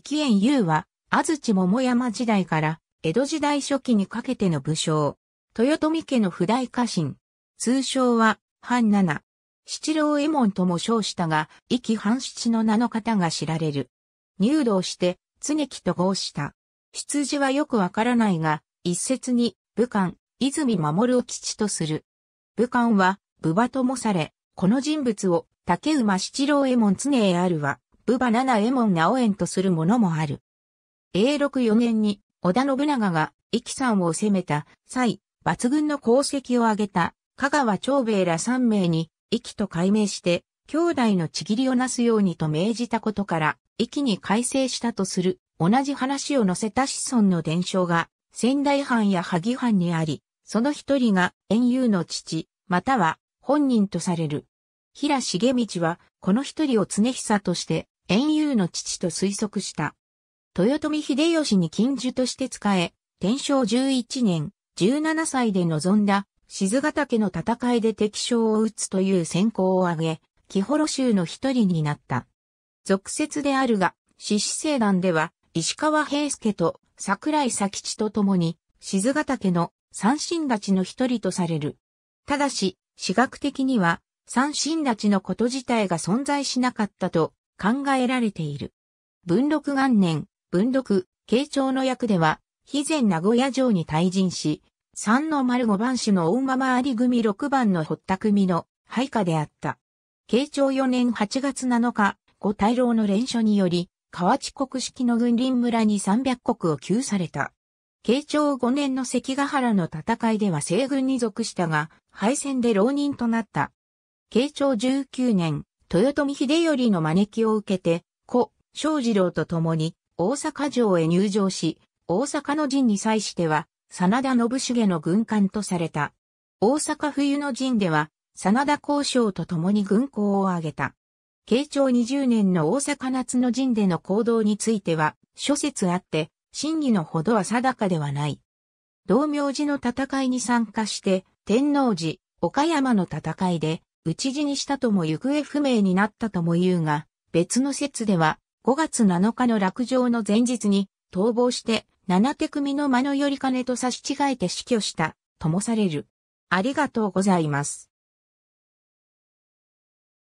生縁優は、安土桃山時代から江戸時代初期にかけての武将。豊臣家の不代家臣。通称は、半七。七郎右衛門とも称したが、意気藩七の名の方が知られる。入道して、常木と合した。出自はよくわからないが、一説に、武官、泉守を父とする。武官は、武馬ともされ、この人物を、竹馬七郎右衛門常へあるは、ナ馬七右衛門直縁とするものもある。永禄4年に織田信長が壱岐山を攻めた際、抜群の功績を挙げた香川長兵衛ら3名に壱岐と改名して、兄弟のちぎりをなすようにと命じたことから、壱岐に改正したとする同じ話を載せた子孫の伝承が仙台藩や萩藩にあり、その一人が遠遊の父、または本人とされる。平重道は、この一人を常久として、遠遊の父と推測した。豊臣秀吉に近樹として仕え、天正11年、17歳で臨んだ、静ヶ岳の戦いで敵将を撃つという戦功を挙げ、木幌州の一人になった。俗説であるが、獅子生団では、石川平介と桜井佐吉と共に、静ヶ岳の三神立ちの一人とされる。ただし、史学的には、三神立ちのこと自体が存在しなかったと考えられている。文禄元年、文禄、慶長の役では、肥前名古屋城に退陣し、三の丸五番手の大間回り組六番の堀田組の配下であった。慶長四年八月七日、五大老の連署により、河内国式の軍林村に三百国を救された。慶長五年の関ヶ原の戦いでは西軍に属したが、敗戦で浪人となった。慶長十九年、豊臣秀頼の招きを受けて、故、正次郎と共に大阪城へ入城し、大阪の陣に際しては、真田信繁の軍艦とされた。大阪冬の陣では、真田交渉と共に軍港を挙げた。慶長20年の大阪夏の陣での行動については、諸説あって、真偽のほどは定かではない。道明寺の戦いに参加して、天皇寺、岡山の戦いで、討ち死にしたとも行方不明になったとも言うが、別の説では、5月7日の落城の前日に、逃亡して、七手組の間のより金と差し違えて死去した、ともされる。ありがとうございます。